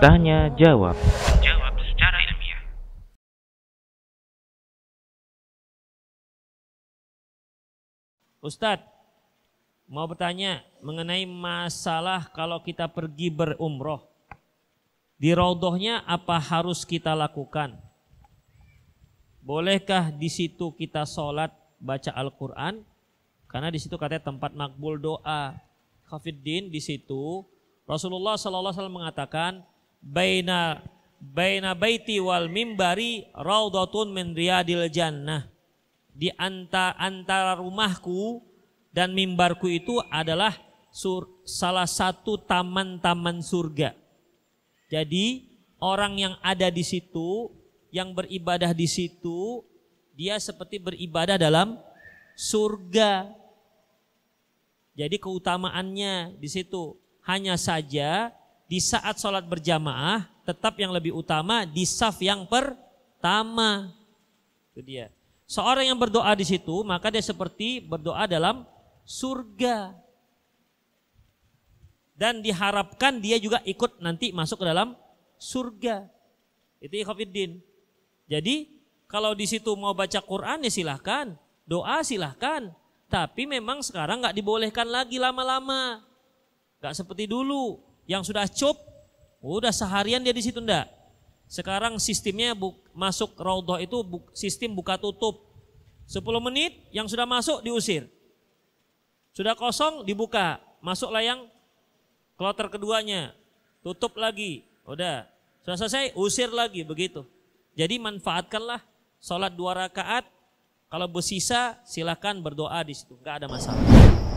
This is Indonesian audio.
Tanya jawab. Jawab secara ilmiah. Ustadz, mau bertanya mengenai masalah kalau kita pergi berumroh. Di raudohnya apa harus kita lakukan? Bolehkah di situ kita sholat baca Al-Quran? Karena di situ katanya tempat makbul doa. Khafiddin di situ Rasulullah sallallahu alaihi wasallam mengatakan baina baina baiti wal mimbari raudatun min riyadil jannah. Di antara, antara rumahku dan mimbarku itu adalah sur, salah satu taman-taman surga. Jadi orang yang ada di situ, yang beribadah di situ, dia seperti beribadah dalam surga jadi keutamaannya di situ. Hanya saja di saat sholat berjamaah tetap yang lebih utama di saf yang pertama. Itu dia. Seorang yang berdoa di situ maka dia seperti berdoa dalam surga. Dan diharapkan dia juga ikut nanti masuk ke dalam surga. Itu ikhafiddin. Jadi kalau di situ mau baca Quran ya silahkan, doa silahkan, tapi memang sekarang nggak dibolehkan lagi lama-lama. Nggak seperti dulu. Yang sudah cup, udah seharian dia di situ ndak. Sekarang sistemnya buk, masuk raudhah itu buk, sistem buka tutup. 10 menit yang sudah masuk diusir. Sudah kosong dibuka, masuklah yang kloter keduanya. Tutup lagi. Udah. Sudah selesai usir lagi begitu. Jadi manfaatkanlah sholat dua rakaat kalau bersisa silakan berdoa di situ, nggak ada masalah.